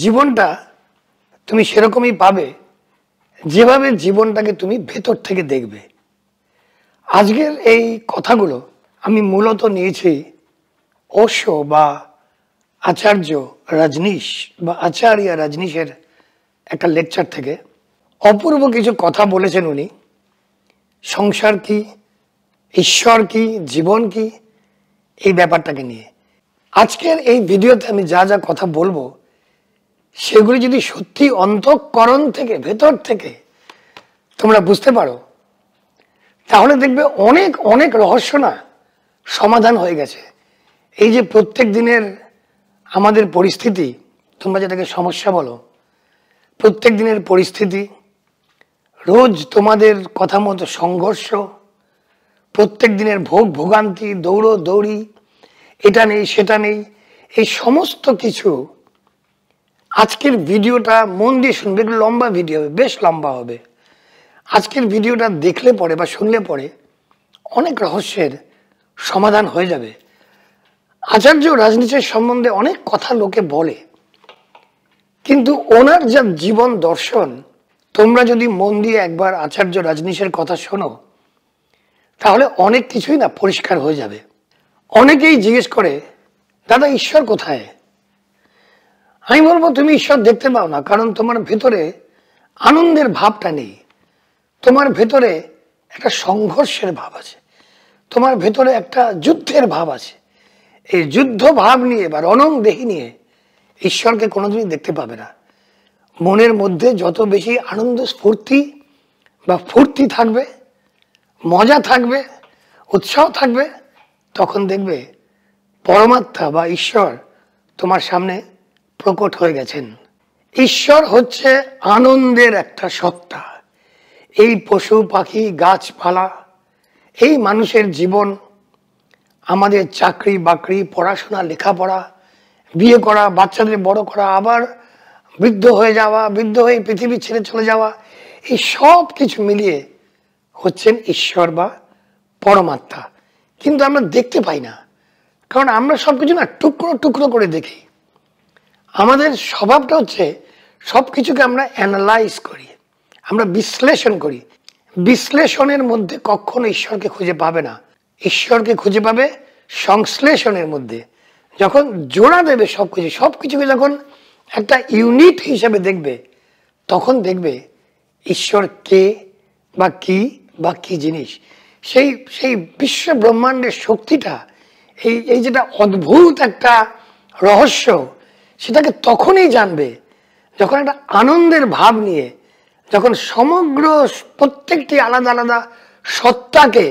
জীবনটা তুমি সেরকমই পাবে যেভাবে জীবনটাকে তুমি ভেতর থেকে দেখবে আজকের এই কথাগুলো আমি মূলত নিয়েছি অশ বা আচার্য রাজনীশ বা আচার্য রাজনীশের একটা লেকচার থেকে অপূর্ব কিছু কথা বলেছেন উনি সংসার কি ঈশ্বর কি জীবন কি এই ব্যাপারটাকে নিয়ে আজকের এই ভিডিওতে আমি যা যা কথা বলবো সেগুলি যদি সত্যি অন্তঃকরণ থেকে ভেতর থেকে তোমরা বুঝতে পারো তাহলে দেখবে অনেক অনেক রহস্য না সমাধান হয়ে গেছে এই যে প্রত্যেক দিনের আমাদের পরিস্থিতি তোমরা যেটাকে সমস্যা বলো প্রত্যেক দিনের পরিস্থিতি রোজ তোমাদের কথা মতো সংঘর্ষ প্রত্যেক দিনের ভোগ ভোগান্তি দৌড়ো দৌড়ি এটা নেই সেটা নেই এই সমস্ত কিছু আজকের ভিডিওটা মন দিয়ে শুনবে একটু লম্বা ভিডিও হবে বেশ লম্বা হবে আজকের ভিডিওটা দেখলে পরে বা শুনলে পরে অনেক রহস্যের সমাধান হয়ে যাবে আচার্য রাজনীতির সম্বন্ধে অনেক কথা লোকে বলে কিন্তু ওনার যা জীবন দর্শন তোমরা যদি মন দিয়ে একবার আচার্য রাজনীশের কথা শোনো তাহলে অনেক কিছুই না পরিষ্কার হয়ে যাবে অনেকেই জিজ্ঞেস করে দাদা ঈশ্বর কোথায় আমি বলবো তুমি ঈশ্বর দেখতে পাও না কারণ তোমার ভেতরে আনন্দের ভাবটা নেই তোমার ভেতরে একটা সংঘর্ষের ভাব আছে তোমার ভেতরে একটা যুদ্ধের ভাব আছে এই যুদ্ধ ভাব নিয়ে বা রণং দেহি নিয়ে ঈশ্বরকে কোনোদিনই দেখতে পাবে না মনের মধ্যে যত বেশি আনন্দ স্ফূর্তি বা ফুর্তি থাকবে মজা থাকবে উৎসাহ থাকবে তখন দেখবে পরমাত্মা বা ঈশ্বর তোমার সামনে প্রকট হয়ে গেছেন ঈশ্বর হচ্ছে আনন্দের একটা সত্তা এই পশু পাখি গাছপালা এই মানুষের জীবন আমাদের চাকরি বাকরি পড়াশোনা লেখাপড়া বিয়ে করা বাচ্চাদের বড় করা আবার বৃদ্ধ হয়ে যাওয়া বৃদ্ধ হয়ে পৃথিবী ছেড়ে চলে যাওয়া এই সব কিছু মিলিয়ে হচ্ছেন ঈশ্বর বা পরমাত্মা কিন্তু আমরা দেখতে পাই না কারণ আমরা সব কিছু না টুকরো টুকরো করে দেখি আমাদের স্বভাবটা হচ্ছে সব কিছুকে আমরা অ্যানালাইজ করি আমরা বিশ্লেষণ করি বিশ্লেষণের মধ্যে কখনো ঈশ্বরকে খুঁজে পাবে না ঈশ্বরকে খুঁজে পাবে সংশ্লেষণের মধ্যে যখন জোড়া দেবে সব কিছু সব কিছুকে যখন একটা ইউনিট হিসাবে দেখবে তখন দেখবে ঈশ্বর কে বা কি বা কি জিনিস সেই সেই বিশ্ব ব্রহ্মাণ্ডের শক্তিটা এই এই যেটা অদ্ভুত একটা রহস্য সেটাকে তখনই জানবে যখন একটা আনন্দের ভাব নিয়ে যখন সমগ্র প্রত্যেকটি আলাদা আলাদা সত্তাকে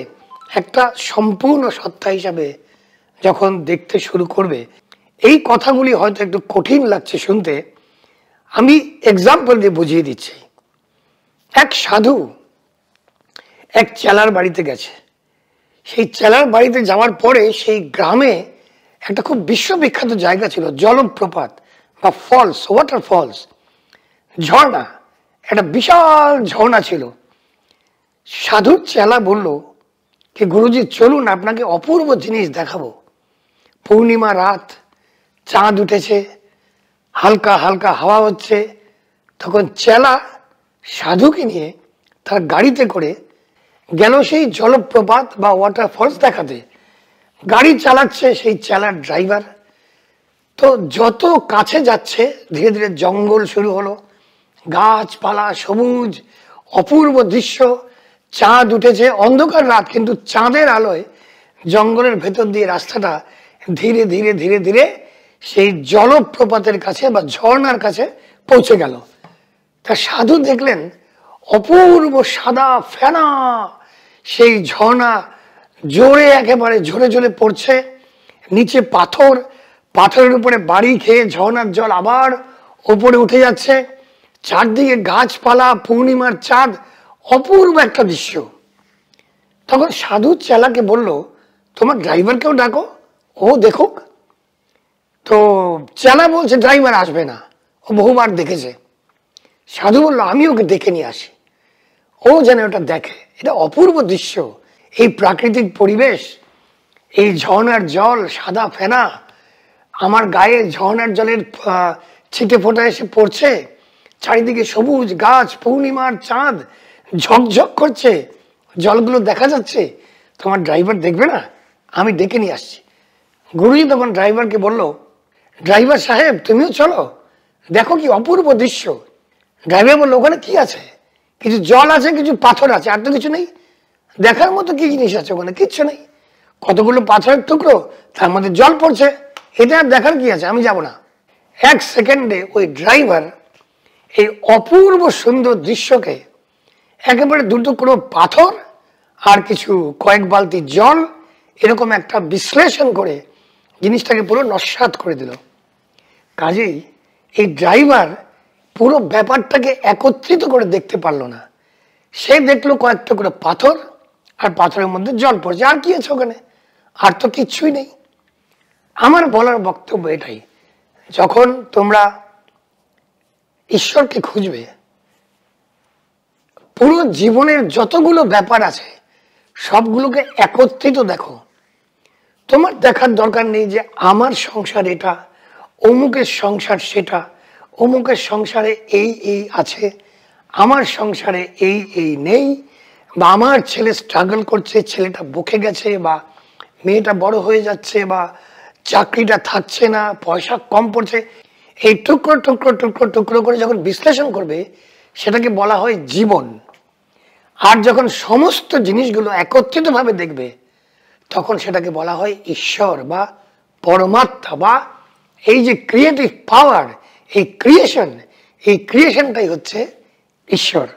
একটা সম্পূর্ণ সত্তা হিসাবে যখন দেখতে শুরু করবে এই কথাগুলি হয়তো একটু কঠিন লাগছে শুনতে আমি এক্সাম্পল দিয়ে বুঝিয়ে দিচ্ছি এক সাধু এক চেলার বাড়িতে গেছে সেই চেলার বাড়িতে যাওয়ার পরে সেই গ্রামে একটা খুব বিশ্ববিখ্যাত জায়গা ছিল জলপ্রপাত বা ফলস ওয়াটার ফলস ঝর্ণা একটা বিশাল ঝর্ণা ছিল সাধুর চেলা বলল কি গুরুজি চলুন আপনাকে অপূর্ব জিনিস দেখাবো পূর্ণিমা রাত চাঁদ উঠেছে হালকা হালকা হাওয়া হচ্ছে তখন চেলা সাধুকে নিয়ে তার গাড়িতে করে গেল সেই জলপ্রপাত বা ওয়াটার ফলস দেখাতে গাড়ি চালাচ্ছে সেই চালার ড্রাইভার তো যত কাছে যাচ্ছে ধীরে ধীরে জঙ্গল শুরু হলো গাছপালা সবুজ অপূর্ব দৃশ্য চাঁদ উঠেছে অন্ধকার রাত কিন্তু চাঁদের আলোয় জঙ্গলের ভেতর দিয়ে রাস্তাটা ধীরে ধীরে ধীরে ধীরে সেই জলপ্রপাতের কাছে বা ঝর্নার কাছে পৌঁছে গেল তা সাধু দেখলেন অপূর্ব সাদা ফেনা সেই ঝর্ণা জোরে একেবারে ঝরে ঝরে পড়ছে নিচে পাথর পাথরের উপরে বাড়ি খেয়ে ঝর্নার জল আবার ওপরে উঠে যাচ্ছে চারদিকে গাছপালা পূর্ণিমার চাঁদ অপূর্ব একটা দৃশ্য তখন সাধু চেলাকে বলল তোমার ড্রাইভারকেও ডাকো ও দেখুক তো চেলা বলছে ড্রাইভার আসবে না ও বহুবার দেখেছে সাধু বললো আমি ওকে দেখে নিয়ে আসি ও যেন ওটা দেখে এটা অপূর্ব দৃশ্য এই প্রাকৃতিক পরিবেশ এই ঝর্ণার জল সাদা ফেনা আমার গায়ে ঝর্ণার জলের ছিটে ফোটা এসে পড়ছে চারিদিকে সবুজ গাছ পূর্ণিমার চাঁদ ঝকঝক করছে জলগুলো দেখা যাচ্ছে তোমার ড্রাইভার দেখবে না আমি ডেকে নিয়ে আসছি গুরুজি তখন ড্রাইভারকে বলল ড্রাইভার সাহেব তুমিও চলো দেখো কি অপূর্ব দৃশ্য ড্রাইভার বললো ওখানে কি আছে কিছু জল আছে কিছু পাথর আছে আর তো কিছু নেই দেখার মতো কি জিনিস আছে ওখানে কিচ্ছু নেই কতগুলো পাথরের টুকরো তার মধ্যে জল পড়ছে এটা আর দেখার কি আছে আমি যাব না এক সেকেন্ডে ওই ড্রাইভার এই অপূর্ব সুন্দর দৃশ্যকে একেবারে দুটো কোনো পাথর আর কিছু কয়েক বালতি জল এরকম একটা বিশ্লেষণ করে জিনিসটাকে পুরো নস্বাত করে দিল কাজেই এই ড্রাইভার পুরো ব্যাপারটাকে একত্রিত করে দেখতে পারলো না সে দেখলো কয়েকটা করে পাথর আর পাথরের মধ্যে জল পড়ছে আর কি আছে ওখানে আর তো কিচ্ছুই নেই আমার বলার বক্তব্য এটাই যখন তোমরা ঈশ্বরকে খুঁজবে পুরো জীবনের যতগুলো ব্যাপার আছে সবগুলোকে একত্রিত দেখো তোমার দেখার দরকার নেই যে আমার সংসার এটা অমুকের সংসার সেটা অমুকের সংসারে এই এই আছে আমার সংসারে এই এই নেই বা আমার ছেলে স্ট্রাগল করছে ছেলেটা বকে গেছে বা মেয়েটা বড় হয়ে যাচ্ছে বা চাকরিটা থাকছে না পয়সা কম পড়ছে এই টুকরো টুকরো টুকরো টুকরো করে যখন বিশ্লেষণ করবে সেটাকে বলা হয় জীবন আর যখন সমস্ত জিনিসগুলো একত্রিতভাবে দেখবে তখন সেটাকে বলা হয় ঈশ্বর বা পরমাত্মা বা এই যে ক্রিয়েটিভ পাওয়ার এই ক্রিয়েশন এই ক্রিয়েশনটাই হচ্ছে ঈশ্বর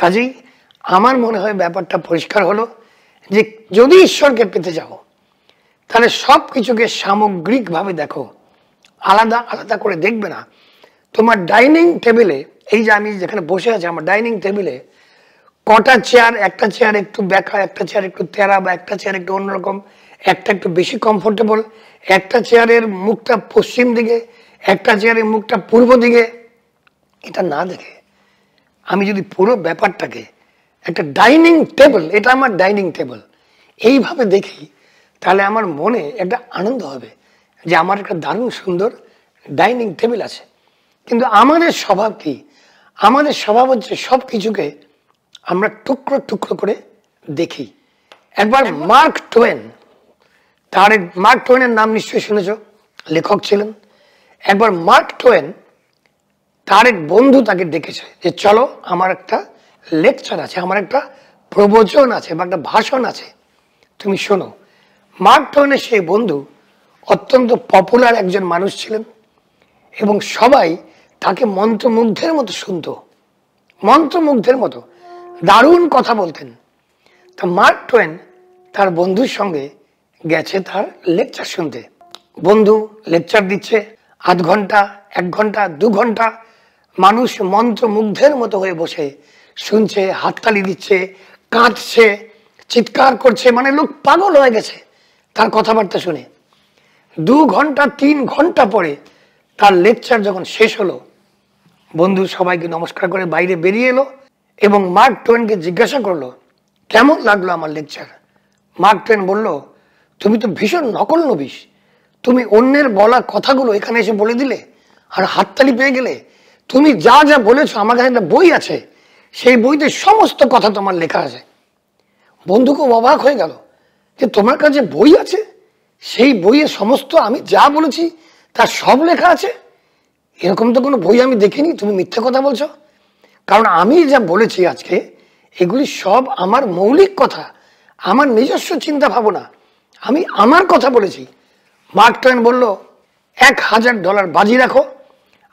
কাজেই আমার মনে হয় ব্যাপারটা পরিষ্কার হলো যে যদি ঈশ্বরকে পেতে যাও তাহলে সব কিছুকে সামগ্রিকভাবে দেখো আলাদা আলাদা করে দেখবে না তোমার ডাইনিং টেবিলে এই যে আমি যেখানে বসে আছি আমার ডাইনিং টেবিলে কটা চেয়ার একটা চেয়ার একটু ব্যাকা একটা চেয়ার একটু তেরা বা একটা চেয়ার একটু অন্যরকম একটা একটু বেশি কমফোর্টেবল একটা চেয়ারের মুখটা পশ্চিম দিকে একটা চেয়ারের মুখটা পূর্ব দিকে এটা না দেখে আমি যদি পুরো ব্যাপারটাকে একটা ডাইনিং টেবিল এটা আমার ডাইনিং টেবিল এইভাবে দেখি তাহলে আমার মনে একটা আনন্দ হবে যে আমার একটা দারুণ সুন্দর ডাইনিং টেবিল আছে কিন্তু আমাদের স্বভাব কি আমাদের স্বভাব হচ্ছে সব কিছুকে আমরা টুকরো টুকরো করে দেখি একবার মার্ক টোয়েন তার মার্ক টোয়েনের নাম নিশ্চয়ই শুনেছ লেখক ছিলেন একবার মার্ক টোয়েন তার এক বন্ধু তাকে ডেকেছে যে চলো আমার একটা লেকচার আছে আমার একটা প্রবচন আছে বা একটা ভাষণ আছে তুমি শোনো মার্ক টোয়েনের সেই বন্ধু অত্যন্ত পপুলার একজন মানুষ ছিলেন এবং সবাই তাকে মন্ত্রমুগ্ধের মতো শুনত মন্ত্রমুগ্ধের মতো দারুণ কথা বলতেন তা মার্ক টোয়েন তার বন্ধুর সঙ্গে গেছে তার লেকচার শুনতে বন্ধু লেকচার দিচ্ছে আধ ঘন্টা এক ঘন্টা দু ঘন্টা মানুষ মন্ত্রমুগ্ধের মতো হয়ে বসে শুনছে হাততালি দিচ্ছে কাঁদছে চিৎকার করছে মানে লোক পাগল হয়ে গেছে তার কথাবার্তা শুনে দু ঘন্টা তিন ঘন্টা পরে তার লেকচার যখন শেষ হলো বন্ধু সবাইকে নমস্কার করে বাইরে বেরিয়ে এলো এবং মার্ক টোয়েনকে জিজ্ঞাসা করলো কেমন লাগলো আমার লেকচার মার্ক টোয়েন বলল তুমি তো ভীষণ নকল নবিস তুমি অন্যের বলা কথাগুলো এখানে এসে বলে দিলে আর হাততালি পেয়ে গেলে তুমি যা যা বলেছো আমার কাছে একটা বই আছে সেই বইতে সমস্ত কথা তোমার লেখা আছে বন্ধু খুব অবাক হয়ে গেল যে তোমার কাছে বই আছে সেই বইয়ে সমস্ত আমি যা বলেছি তার সব লেখা আছে এরকম তো কোনো বই আমি দেখিনি তুমি মিথ্যে কথা বলছো কারণ আমি যা বলেছি আজকে এগুলি সব আমার মৌলিক কথা আমার নিজস্ব চিন্তা ভাবনা আমি আমার কথা বলেছি মার্ক টয়েন বলল এক হাজার ডলার বাজি রাখো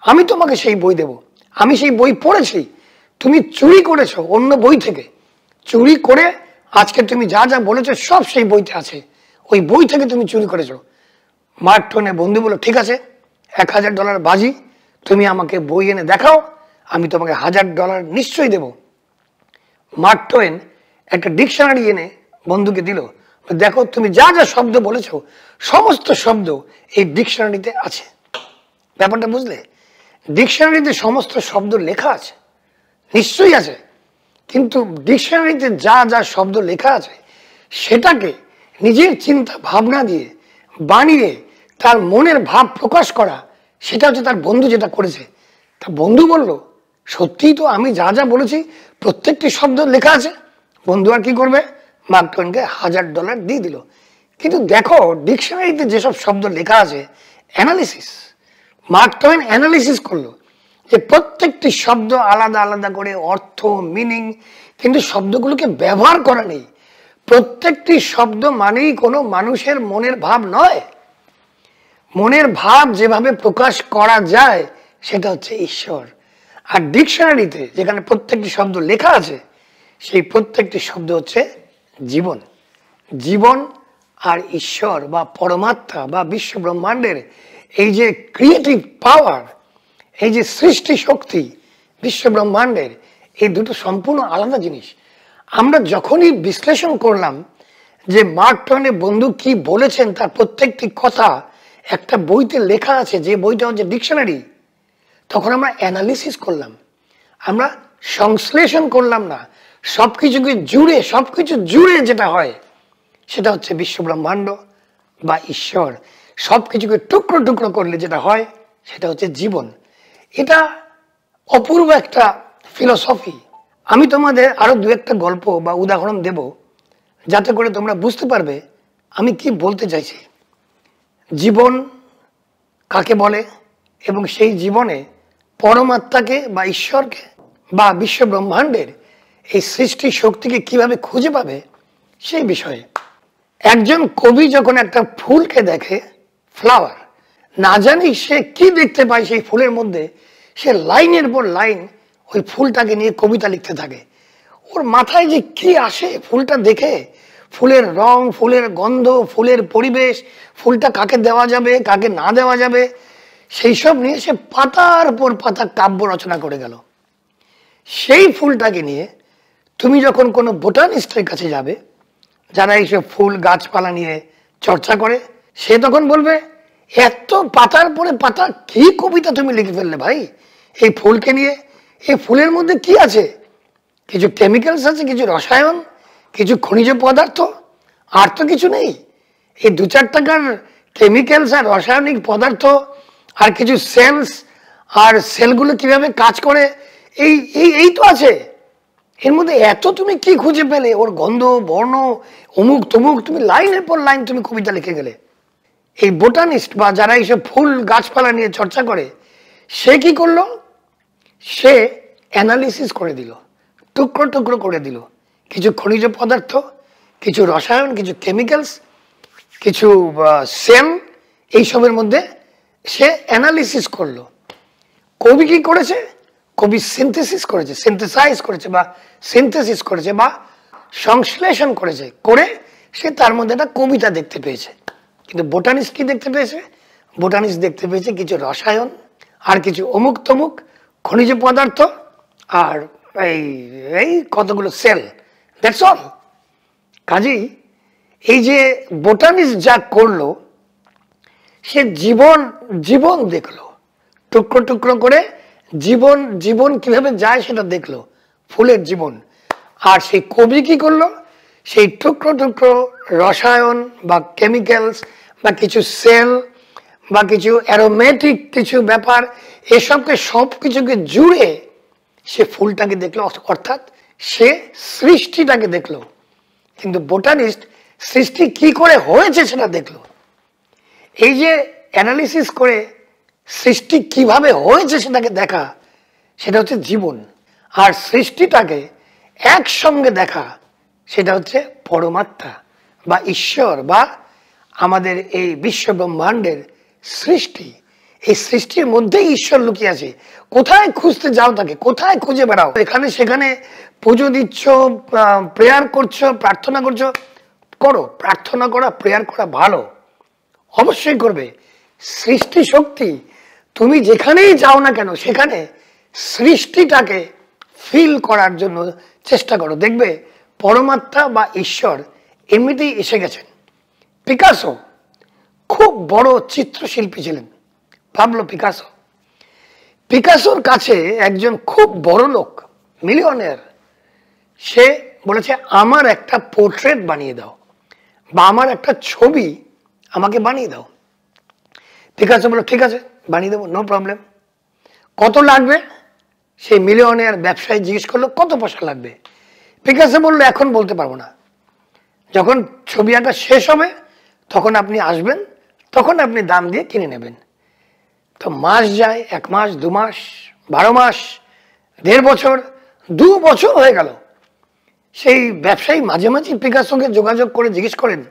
আমি তোমাকে সেই বই দেব আমি সেই বই পড়েছি তুমি চুরি করেছো অন্য বই থেকে চুরি করে আজকে তুমি যা যা বলেছো সব সেই বইতে আছে ওই বই থেকে তুমি চুরি করেছো মার্টনে বন্ধু বলো ঠিক আছে এক হাজার ডলার বাজি তুমি আমাকে বই এনে দেখাও আমি তোমাকে হাজার ডলার নিশ্চয়ই দেব মার্টোয়েন একটা ডিকশনারি এনে বন্ধুকে দিল দেখো তুমি যা যা শব্দ বলেছ সমস্ত শব্দ এই ডিকশনারিতে আছে ব্যাপারটা বুঝলে ডিকশনারিতে সমস্ত শব্দ লেখা আছে নিশ্চয়ই আছে কিন্তু ডিকশনারিতে যা যা শব্দ লেখা আছে সেটাকে নিজের চিন্তা ভাবনা দিয়ে বানিয়ে তার মনের ভাব প্রকাশ করা সেটা হচ্ছে তার বন্ধু যেটা করেছে তা বন্ধু বলল সত্যিই তো আমি যা যা বলেছি প্রত্যেকটি শব্দ লেখা আছে বন্ধু আর কি করবে মার্ক টোয়েনকে হাজার ডলার দিয়ে দিল কিন্তু দেখো ডিকশনারিতে যেসব শব্দ লেখা আছে অ্যানালিসিস মার্ক টোয়েন অ্যানালিসিস করলো যে প্রত্যেকটি শব্দ আলাদা আলাদা করে অর্থ মিনিং কিন্তু শব্দগুলোকে ব্যবহার করা নেই প্রত্যেকটি শব্দ মানেই কোনো মানুষের মনের ভাব নয় মনের ভাব যেভাবে প্রকাশ করা যায় সেটা হচ্ছে ঈশ্বর আর ডিকশনারিতে যেখানে প্রত্যেকটি শব্দ লেখা আছে সেই প্রত্যেকটি শব্দ হচ্ছে জীবন জীবন আর ঈশ্বর বা পরমাত্মা বা বিশ্ব ব্রহ্মাণ্ডের এই যে ক্রিয়েটিভ পাওয়ার এই যে সৃষ্টি শক্তি বিশ্ব ব্রহ্মাণ্ডের এই দুটো সম্পূর্ণ আলাদা জিনিস আমরা যখনই বিশ্লেষণ করলাম যে মার্ক টয়নের বন্ধু কি বলেছেন তার প্রত্যেকটি কথা একটা বইতে লেখা আছে যে বইটা হচ্ছে ডিকশনারি তখন আমরা অ্যানালিসিস করলাম আমরা সংশ্লেষণ করলাম না সব কিছুকে জুড়ে সব কিছু জুড়ে যেটা হয় সেটা হচ্ছে বিশ্ব ব্রহ্মাণ্ড বা ঈশ্বর সব কিছুকে টুকরো টুকরো করলে যেটা হয় সেটা হচ্ছে জীবন এটা অপূর্ব একটা ফিলসফি আমি তোমাদের আরও দু একটা গল্প বা উদাহরণ দেব যাতে করে তোমরা বুঝতে পারবে আমি কি বলতে চাইছি জীবন কাকে বলে এবং সেই জীবনে পরমাত্মাকে বা ঈশ্বরকে বা বিশ্ব ব্রহ্মাণ্ডের এই সৃষ্টি শক্তিকে কিভাবে খুঁজে পাবে সেই বিষয়ে একজন কবি যখন একটা ফুলকে দেখে ফ্লাওয়ার না জানি সে কি দেখতে পায় সেই ফুলের মধ্যে সে লাইনের পর লাইন ওই ফুলটাকে নিয়ে কবিতা লিখতে থাকে ওর মাথায় যে কি আসে ফুলটা দেখে ফুলের রং ফুলের গন্ধ ফুলের পরিবেশ ফুলটা কাকে দেওয়া যাবে কাকে না দেওয়া যাবে সেই সব নিয়ে সে পাতার পর পাতা কাব্য রচনা করে গেল সেই ফুলটাকে নিয়ে তুমি যখন কোনো বোটানিস্টের কাছে যাবে যারা এইসব ফুল গাছপালা নিয়ে চর্চা করে সে তখন বলবে এত পাতার পরে পাতা কি কবিতা তুমি লিখে ফেললে ভাই এই ফুলকে নিয়ে এই ফুলের মধ্যে কি আছে কিছু কেমিক্যালস আছে কিছু রসায়ন কিছু খনিজ পদার্থ আর তো কিছু নেই এই দু চার টাকার কেমিক্যালস আর রাসায়নিক পদার্থ আর কিছু সেলস আর সেলগুলো কিভাবে কাজ করে এই এই এই তো আছে এর মধ্যে এত তুমি কি খুঁজে পেলে ওর গন্ধ বর্ণ অমুক তমুক তুমি লাইনের পর লাইন তুমি কবিতা লিখে গেলে এই বোটানিস্ট বা যারা এইসব ফুল গাছপালা নিয়ে চর্চা করে সে কি করলো সে অ্যানালিসিস করে দিল টুকরো টুকরো করে দিল কিছু খনিজ পদার্থ কিছু রসায়ন কিছু কেমিক্যালস কিছু সেম এইসবের মধ্যে সে অ্যানালিসিস করলো কবি কি করেছে কবি সিনথেসিস করেছে সিনথেসাইজ করেছে বা সিনথেসিস করেছে বা সংশ্লেষণ করেছে করে সে তার মধ্যে একটা কবিতা দেখতে পেয়েছে কিন্তু বোটানিস্ট কি দেখতে পেয়েছে বোটানিস্ট দেখতে পেয়েছে কিছু রসায়ন আর কিছু অমুক তমুক খনিজ পদার্থ আর এই এই কতগুলো সেল দ্যাটস অল কাজেই এই যে বোটানিস্ট যা করলো সে জীবন জীবন দেখলো টুকরো টুকরো করে জীবন জীবন কিভাবে যায় সেটা দেখলো ফুলের জীবন আর সেই কবি কি করলো সেই টুকরো টুকরো রসায়ন বা কেমিক্যালস বা কিছু সেল বা কিছু অ্যারোমেটিক কিছু ব্যাপার এসবকে সব কিছুকে জুড়ে সে ফুলটাকে দেখলো অর্থাৎ সে সৃষ্টিটাকে দেখলো কিন্তু বোটানিস্ট সৃষ্টি কি করে হয়েছে সেটা দেখলো এই যে অ্যানালিসিস করে সৃষ্টি কিভাবে হয়েছে সেটাকে দেখা সেটা হচ্ছে জীবন আর সৃষ্টিটাকে একসঙ্গে দেখা সেটা হচ্ছে পরমাত্মা বা ঈশ্বর বা আমাদের এই বিশ্ব ব্রহ্মাণ্ডের সৃষ্টি এই সৃষ্টির মধ্যেই ঈশ্বর লুকিয়ে আছে কোথায় খুঁজতে যাও তাকে কোথায় খুঁজে বেড়াও এখানে সেখানে পুজো দিচ্ছ প্রেয়ার করছো প্রার্থনা করছো করো প্রার্থনা করা প্রেয়ার করা ভালো অবশ্যই করবে সৃষ্টি শক্তি তুমি যেখানেই যাও না কেন সেখানে সৃষ্টিটাকে ফিল করার জন্য চেষ্টা করো দেখবে পরমাত্মা বা ঈশ্বর এমনিতেই এসে গেছেন পিকাসো খুব বড় চিত্রশিল্পী ছিলেন পাবলো পিকাসো পিকাসোর কাছে একজন খুব বড় লোক মিলিয়নের সে বলেছে আমার একটা পোর্ট্রেট বানিয়ে দাও বা আমার একটা ছবি আমাকে বানিয়ে দাও পিকাসো বলল ঠিক আছে বানিয়ে দেবো নো প্রবলেম কত লাগবে সেই মিলিয়নের ব্যবসায় জিজ্ঞেস করলো কত পয়সা লাগবে পিকাসো বললো এখন বলতে পারবো না যখন ছবি আঁকা শেষ হবে তখন আপনি আসবেন তখন আপনি দাম দিয়ে কিনে নেবেন তো মাস যায় এক মাস দু মাস বারো মাস দেড় বছর দু বছর হয়ে গেল সেই ব্যবসায়ী মাঝে মাঝে পিকার সঙ্গে যোগাযোগ করে জিজ্ঞেস করেন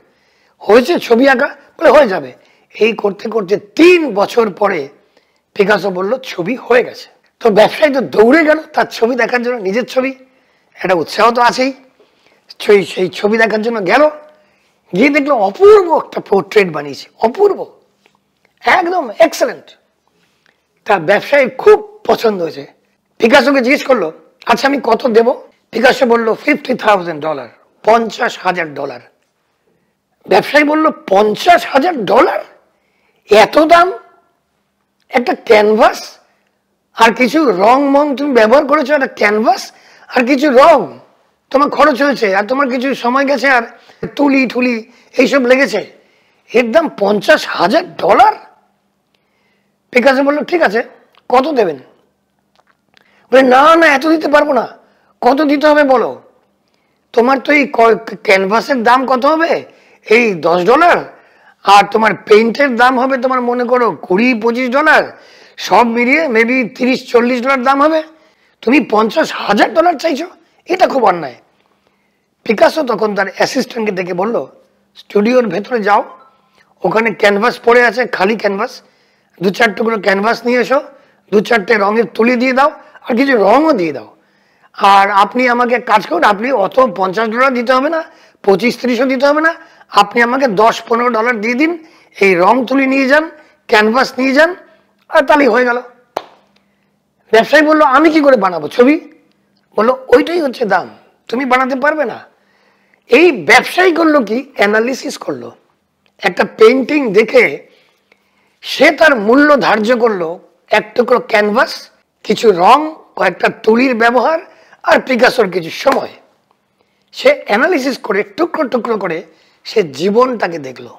হয়েছে ছবি আঁকা বলে হয়ে যাবে এই করতে করতে তিন বছর পরে পিকাসো বলল ছবি হয়ে গেছে তো ব্যবসায়ী তো দৌড়ে গেল তার ছবি দেখার জন্য নিজের ছবি একটা উৎসাহ তো আছেই সেই ছবি দেখার জন্য গেল গিয়ে দেখলাম অপূর্ব একটা পোর্ট্রেট বানিয়েছে অপূর্ব একদম এক্সেলেন্ট তার ব্যবসায়ী খুব পছন্দ হয়েছে পিকাসোকে জিজ্ঞেস করলো আচ্ছা আমি কত দেব পিকাসো বললো ফিফটি থাউজেন্ড ডলার পঞ্চাশ হাজার ডলার ব্যবসায়ী বললো পঞ্চাশ হাজার ডলার এত দাম একটা ক্যানভাস আর কিছু রং মং তুমি ব্যবহার করেছো একটা ক্যানভাস আর কিছু রং তোমার খরচ হয়েছে আর তোমার কিছু সময় গেছে আর তুলি ঠুলি এইসব লেগেছে এর দাম পঞ্চাশ হাজার ডলার পিকাজে বললো ঠিক আছে কত দেবেন বলে না না এত দিতে পারবো না কত দিতে হবে বলো তোমার তো এই ক্যানভাসের দাম কত হবে এই দশ ডলার আর তোমার পেন্টের দাম হবে তোমার মনে করো কুড়ি পঁচিশ ডলার সব মিলিয়ে মেবি তিরিশ চল্লিশ ডলার দাম হবে তুমি পঞ্চাশ হাজার ডলার চাইছো এটা খুব অন্যায় পিকাসো তখন তার অ্যাসিস্ট্যান্টকে দেখে বলল স্টুডিওর ভেতরে যাও ওখানে ক্যানভাস পড়ে আছে খালি ক্যানভাস দু চারটে করে ক্যানভাস নিয়ে এসো দু চারটে রঙের তুলি দিয়ে দাও আর কিছু রঙও দিয়ে দাও আর আপনি আমাকে কাজ করুন আপনি অত পঞ্চাশ ডলার দিতে হবে না পঁচিশ তিরিশও দিতে হবে না আপনি আমাকে দশ পনেরো ডলার দিয়ে দিন এই রং তুলি নিয়ে যান ক্যানভাস নিয়ে যান আর তাহলেই হয়ে গেল ব্যবসায়ী বললো আমি কি করে বানাবো ছবি বললো ওইটাই হচ্ছে দাম তুমি বানাতে পারবে না এই ব্যবসায়ী করলো কি অ্যানালিসিস করলো একটা পেন্টিং দেখে সে তার মূল্য ধার্য করলো এক টুকরো ক্যানভাস কিছু রং কয়েকটা তুলির ব্যবহার আর পিকাসোর কিছু সময় সে অ্যানালিসিস করে টুকরো টুকরো করে সে জীবনটাকে দেখলো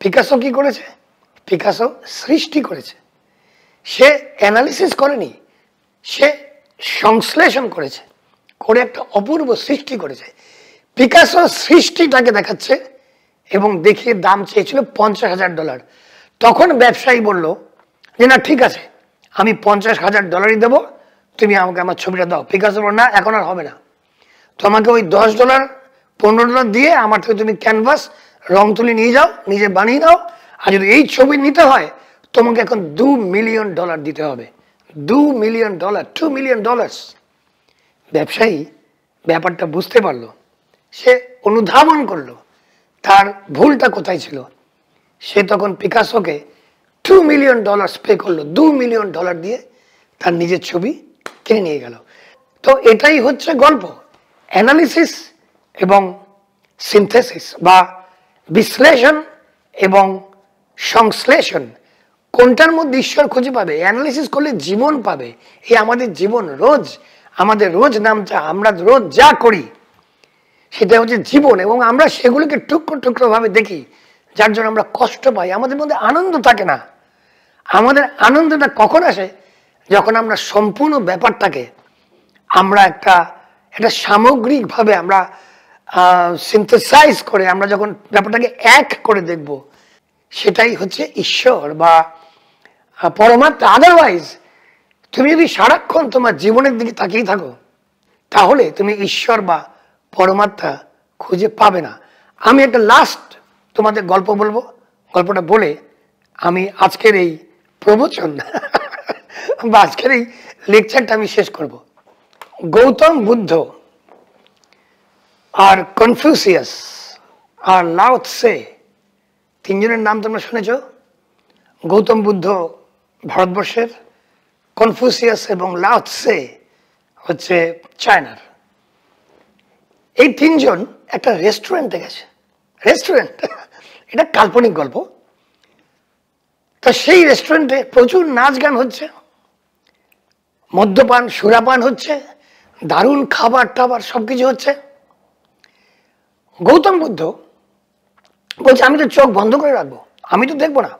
পিকাসো কি করেছে পিকাসো সৃষ্টি করেছে সে অ্যানালিসিস করেনি সে সংশ্লেষণ করেছে করে একটা অপূর্ব সৃষ্টি করেছে পিকাসো সৃষ্টিটাকে দেখাচ্ছে এবং দেখিয়ে দাম চেয়েছিল পঞ্চাশ হাজার ডলার তখন ব্যবসায়ী বলল যে না ঠিক আছে আমি পঞ্চাশ হাজার ডলারই দেবো তুমি আমাকে আমার ছবিটা দাও পিকাসো বল না এখন আর হবে না তোমাকে ওই দশ ডলার পনেরো ডলার দিয়ে আমার থেকে তুমি ক্যানভাস রং তুলি নিয়ে যাও নিজে বানিয়ে দাও আর যদি এই ছবি নিতে হয় তোমাকে এখন দু মিলিয়ন ডলার দিতে হবে দু million dollar two million dollars ব্যবসায়ী ব্যাপারটা বুঝতে পারলো সে অনুধাবন করলো তার ভুলটা কোথায় ছিল সে তখন পিকাসোকে টু মিলিয়ন ডলার স্পে করলো দু মিলিয়ন ডলার দিয়ে তার নিজের ছবি কিনে নিয়ে গেল তো এটাই হচ্ছে গল্প অ্যানালিসিস এবং সিনথেসিস বা বিশ্লেষণ এবং সংশ্লেষণ কোনটার মধ্যে ঈশ্বর খুঁজে পাবে অ্যানালিসিস করলে জীবন পাবে এই আমাদের জীবন রোজ আমাদের রোজ নামটা আমরা রোজ যা করি সেটা হচ্ছে জীবন এবং আমরা সেগুলোকে টুকরো ভাবে দেখি যার জন্য আমরা কষ্ট পাই আমাদের মধ্যে আনন্দ থাকে না আমাদের আনন্দটা কখন আসে যখন আমরা সম্পূর্ণ ব্যাপারটাকে আমরা একটা একটা সামগ্রিকভাবে আমরা সিন্থেসাইজ করে আমরা যখন ব্যাপারটাকে এক করে দেখব সেটাই হচ্ছে ঈশ্বর বা পরমাত্মা আদারওয়াইজ তুমি যদি সারাক্ষণ তোমার জীবনের দিকে তাকিয়ে থাকো তাহলে তুমি ঈশ্বর বা পরমাত্মা খুঁজে পাবে না আমি একটা লাস্ট তোমাদের গল্প বলবো গল্পটা বলে আমি আজকের এই প্রবচন বা আজকের এই লেকচারটা আমি শেষ করব গৌতম বুদ্ধ আর কনফিউসিয়াস আর লাউৎসে তিনজনের নাম তোমরা শুনেছ গৌতম বুদ্ধ ভারতবর্ষের কনফিউসিয়াস এবং লাউৎসে হচ্ছে চায়নার এই তিনজন একটা রেস্টুরেন্টে গেছে রেস্টুরেন্ট এটা কাল্পনিক গল্প তা সেই রেস্টুরেন্টে প্রচুর নাচ গান হচ্ছে মদ্যপান সুরাপান হচ্ছে দারুণ খাবার টাবার সব কিছু হচ্ছে গৌতম বুদ্ধ বলছে আমি তো চোখ বন্ধ করে রাখবো আমি তো দেখবো না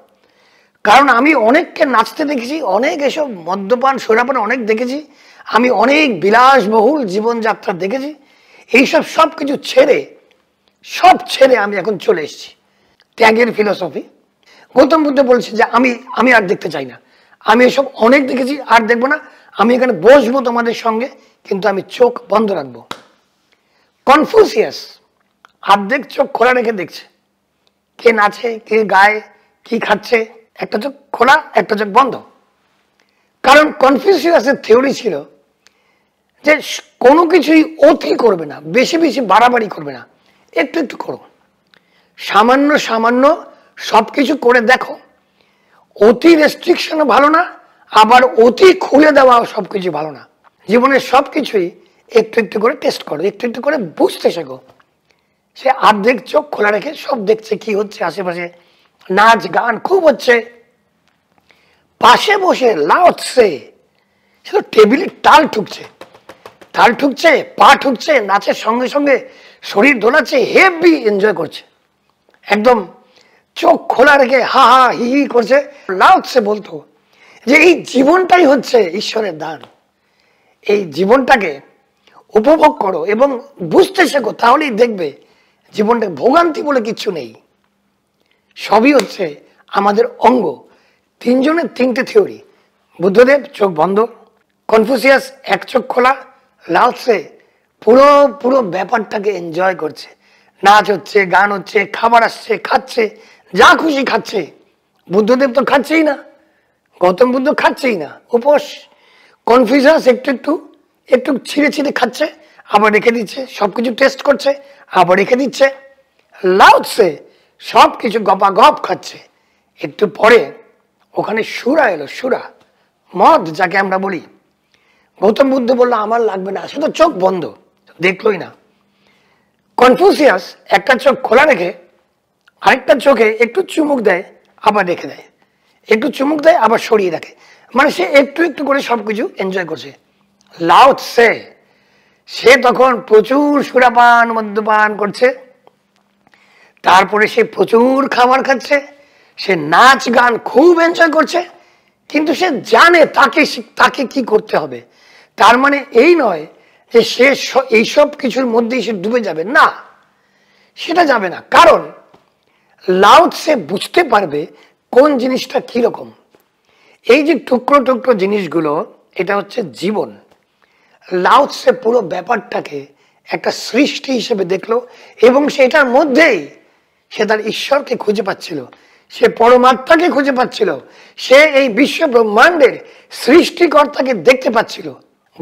কারণ আমি অনেককে নাচতে দেখেছি অনেক এসব মদ্যপান সুরাপান অনেক দেখেছি আমি অনেক বিলাসবহুল জীবনযাত্রা দেখেছি এইসব সব কিছু ছেড়ে সব ছেড়ে আমি এখন চলে এসেছি ত্যাগের ফিলসফি গৌতম বুদ্ধ বলছে যে আমি আমি আর দেখতে চাই না আমি এসব অনেক দেখেছি আর দেখবো না আমি এখানে বসবো তোমাদের সঙ্গে কিন্তু আমি চোখ বন্ধ রাখবো কনফিউসিয়াস আর্ধেক চোখ খোলা রেখে দেখছে কে নাচে কে গায়ে কি খাচ্ছে একটা চোখ খোলা একটা চোখ বন্ধ কারণ কনফিউসিয়াসের থিওরি ছিল যে কোনো কিছুই অতি করবে না বেশি বেশি বাড়াবাড়ি করবে না একটু একটু করো সামান্য সামান্য সব কিছু করে দেখো অতি রেস্ট্রিকশনও ভালো না আবার অতি খুলে দেওয়াও সব কিছু ভালো না জীবনের সব কিছুই একটু একটু করে টেস্ট করো একটু একটু করে বুঝতে শেখো সে আর্ধেক চোখ খোলা রেখে সব দেখছে কি হচ্ছে আশেপাশে নাচ গান খুব হচ্ছে পাশে বসে লাউচ্ছে সে তো টেবিলে টাল ঠুকছে তাল ঠুকছে পা ঠুকছে নাচের সঙ্গে সঙ্গে শরীর দোলাচ্ছে হেভি এনজয় করছে একদম চোখ খোলা রেখে হা হা হি হি করছে লাউচ্ছে বলতো যে এই জীবনটাই হচ্ছে ঈশ্বরের দান এই জীবনটাকে উপভোগ করো এবং বুঝতে শেখো তাহলেই দেখবে জীবনটা ভোগান্তি বলে কিছু নেই সবই হচ্ছে আমাদের অঙ্গ তিনজনের তিনটে থিওরি বুদ্ধদেব চোখ বন্ধ কনফুসিয়াস এক চোখ খোলা লালসে পুরো পুরো ব্যাপারটাকে এনজয় করছে নাচ হচ্ছে গান হচ্ছে খাবার আসছে খাচ্ছে যা খুশি খাচ্ছে বুদ্ধদেব তো খাচ্ছেই না গৌতম বুদ্ধ খাচ্ছেই না উপোস কনফিউশাস একটু একটু একটু ছিঁড়ে ছিঁড়ে খাচ্ছে আবার রেখে দিচ্ছে সব কিছু টেস্ট করছে আবার রেখে দিচ্ছে লাউসে সব কিছু গপা গপ খাচ্ছে একটু পরে ওখানে সুরা এলো সুরা মদ যাকে আমরা বলি গৌতম বুদ্ধ বললো আমার লাগবে না সে তো চোখ বন্ধ দেখলোই না কনফিউসিয়াস একটা চোখ খোলা রেখে আরেকটা চোখে একটু চুমুক দেয় আবার রেখে দেয় একটু চুমুক দেয় আবার সরিয়ে রাখে মানে সে একটু একটু করে সব কিছু এনজয় করছে লাউথ সে সে তখন প্রচুর সুরাপান মদ্যপান করছে তারপরে সে প্রচুর খাবার খাচ্ছে সে নাচ গান খুব এনজয় করছে কিন্তু সে জানে তাকে তাকে কি করতে হবে তার মানে এই নয় যে সে এইসব কিছুর মধ্যেই সে ডুবে যাবে না সেটা যাবে না কারণ লাউড সে বুঝতে পারবে কোন জিনিসটা কীরকম এই যে টুকরো টুকরো জিনিসগুলো এটা হচ্ছে জীবন লাউড সে পুরো ব্যাপারটাকে একটা সৃষ্টি হিসেবে দেখলো এবং সেটার মধ্যেই সে তার ঈশ্বরকে খুঁজে পাচ্ছিল সে পরমাত্মাকে খুঁজে পাচ্ছিল সে এই বিশ্ব ব্রহ্মাণ্ডের সৃষ্টিকর্তাকে দেখতে পাচ্ছিল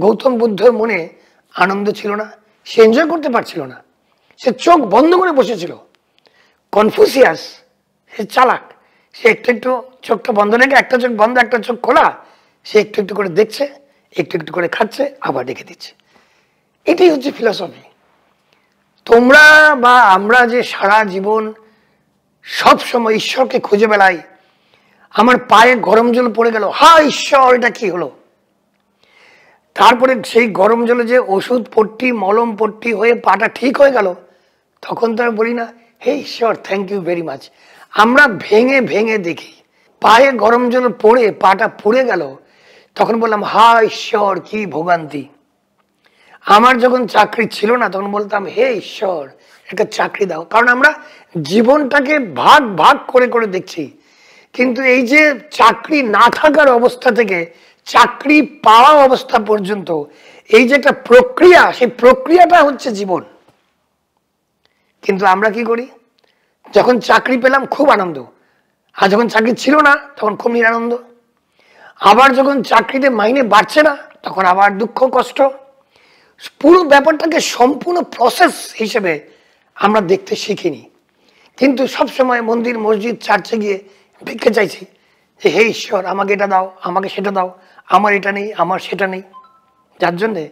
গৌতম বুদ্ধর মনে আনন্দ ছিল না সে এনজয় করতে পারছিল না সে চোখ বন্ধ করে বসেছিল কনফুসিয়াস সে চালাক সে একটু একটু চোখটা বন্ধ রেখে একটা চোখ বন্ধ একটা চোখ খোলা সে একটু একটু করে দেখছে একটু একটু করে খাচ্ছে আবার রেখে দিচ্ছে এটাই হচ্ছে ফিলসফি তোমরা বা আমরা যে সারা জীবন সব সময় ঈশ্বরকে খুঁজে বেড়াই আমার পায়ে গরম জল পড়ে গেল হা ঈশ্বর এটা কি হলো তারপরে সেই গরম জলে যে ওষুধ পট্টি মলম পট্টি হয়ে পাটা ঠিক হয়ে গেল তখন তো আমি বলি না হে ঈশ্বর থ্যাংক ইউ ভেরি মাচ আমরা ভেঙে ভেঙে দেখি পায়ে গরম জল পড়ে পাটা পুড়ে গেল তখন বললাম হা ঈশ্বর কি ভোগান্তি আমার যখন চাকরি ছিল না তখন বলতাম হে ঈশ্বর একটা চাকরি দাও কারণ আমরা জীবনটাকে ভাগ ভাগ করে করে দেখছি কিন্তু এই যে চাকরি না থাকার অবস্থা থেকে চাকরি পাওয়া অবস্থা পর্যন্ত এই যে একটা প্রক্রিয়া সেই প্রক্রিয়াটা হচ্ছে জীবন কিন্তু আমরা কি করি যখন চাকরি পেলাম খুব আনন্দ আর যখন চাকরি ছিল না তখন খুব নিরানন্দ আবার যখন চাকরিতে মাইনে বাড়ছে না তখন আবার দুঃখ কষ্ট পুরো ব্যাপারটাকে সম্পূর্ণ প্রসেস হিসেবে আমরা দেখতে শিখিনি কিন্তু সবসময় মন্দির মসজিদ চার্চে গিয়ে ভিক্ষে চাইছি যে হে ঈশ্বর আমাকে এটা দাও আমাকে সেটা দাও আমার এটা নেই আমার সেটা নেই যার জন্যে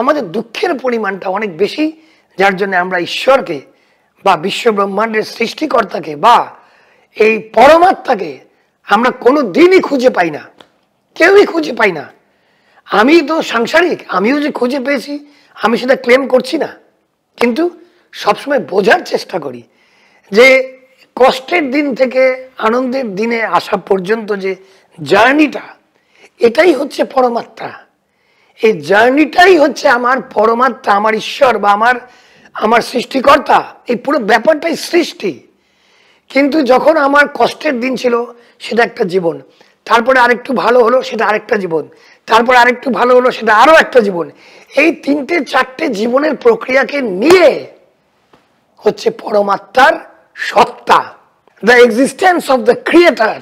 আমাদের দুঃখের পরিমাণটা অনেক বেশি যার জন্য আমরা ঈশ্বরকে বা বিশ্ব ব্রহ্মাণ্ডের সৃষ্টিকর্তাকে বা এই পরমাত্মাকে আমরা কোনো দিনই খুঁজে পাই না কেউই খুঁজে পাই না আমি তো সাংসারিক আমিও যে খুঁজে পেয়েছি আমি সেটা ক্লেম করছি না কিন্তু সবসময় বোঝার চেষ্টা করি যে কষ্টের দিন থেকে আনন্দের দিনে আসা পর্যন্ত যে জার্নিটা এটাই হচ্ছে পরমাত্মা এই জার্নিটাই হচ্ছে আমার পরমাত্মা আমার ঈশ্বর বা আমার আমার সৃষ্টিকর্তা এই পুরো ব্যাপারটাই সৃষ্টি কিন্তু যখন আমার কষ্টের দিন ছিল সেটা একটা জীবন তারপরে আরেকটু ভালো হলো সেটা আরেকটা জীবন তারপর আরেকটু ভালো হলো সেটা আরও একটা জীবন এই তিনটে চারটে জীবনের প্রক্রিয়াকে নিয়ে হচ্ছে পরমাত্মার সত্তা the existence of the creator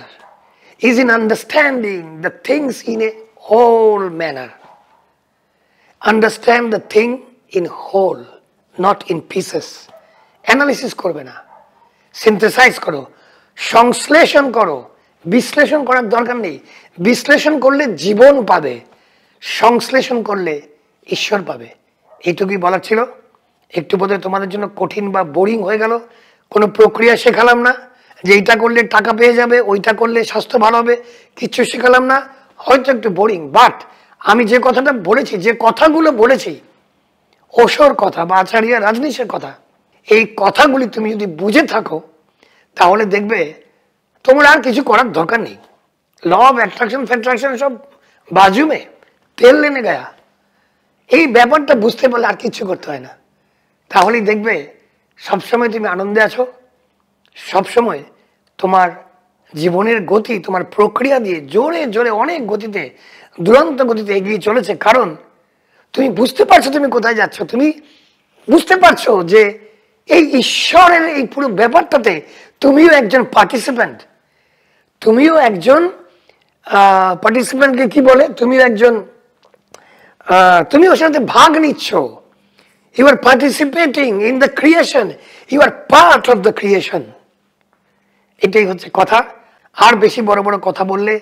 is in understanding the things in a whole manner. Understand the thing in whole, not in pieces. Analysis করবে না সিনথেসাইজ করো সংশ্লেষণ করো বিশ্লেষণ করার দরকার নেই বিশ্লেষণ করলে জীবন পাবে সংশ্লেষণ করলে ঈশ্বর পাবে এইটুকুই বলার ছিল একটু বোধহয় তোমাদের জন্য কঠিন বা বোরিং হয়ে গেল কোনো প্রক্রিয়া শেখালাম না যে এইটা করলে টাকা পেয়ে যাবে ওইটা করলে স্বাস্থ্য ভালো হবে কিচ্ছু শিখালাম না হয়তো একটু বোরিং বাট আমি যে কথাটা বলেছি যে কথাগুলো বলেছি ওসর কথা বা আচারিয়া রাজনীশের কথা এই কথাগুলি তুমি যদি বুঝে থাকো তাহলে দেখবে তোমার আর কিছু করার দরকার নেই ল অ্যাট্রাকশন ফ্যাট্রাকশন সব বাজুমে তেল লেনে গায়া এই ব্যাপারটা বুঝতে পারলে আর কিচ্ছু করতে হয় না তাহলেই দেখবে সবসময় তুমি আনন্দে আছো সবসময় তোমার জীবনের গতি তোমার প্রক্রিয়া দিয়ে জোরে জোরে অনেক গতিতে দুরন্ত গতিতে এগিয়ে চলেছে কারণ তুমি বুঝতে পারছো তুমি কোথায় যাচ্ছ তুমি বুঝতে পারছো যে এই ঈশ্বরের এই পুরো ব্যাপারটাতে তুমিও একজন পার্টিসিপেন্ট তুমিও একজন পার্টিসিপেন্টকে কি বলে তুমিও একজন তুমিও সাথে ভাগ নিচ্ছ you are participating in the creation you are part of the creation এটাই হচ্ছে কথা আর বেশি বড় বড় কথা বললে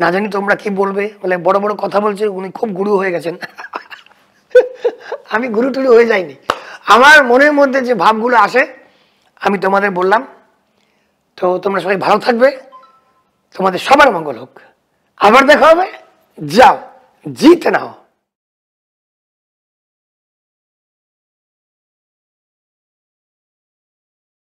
না জানি তোমরা কি বলবে বলে বড় বড় কথা বলছে উনি খুব গুরু হয়ে গেছেন আমি গুরু টুরু হয়ে যাইনি আমার মনের মধ্যে যে ভাবগুলো আসে আমি তোমাদের বললাম তো তোমরা সবাই ভালো থাকবে তোমাদের সবার মঙ্গল হোক আবার দেখা হবে যাও জিতে নাও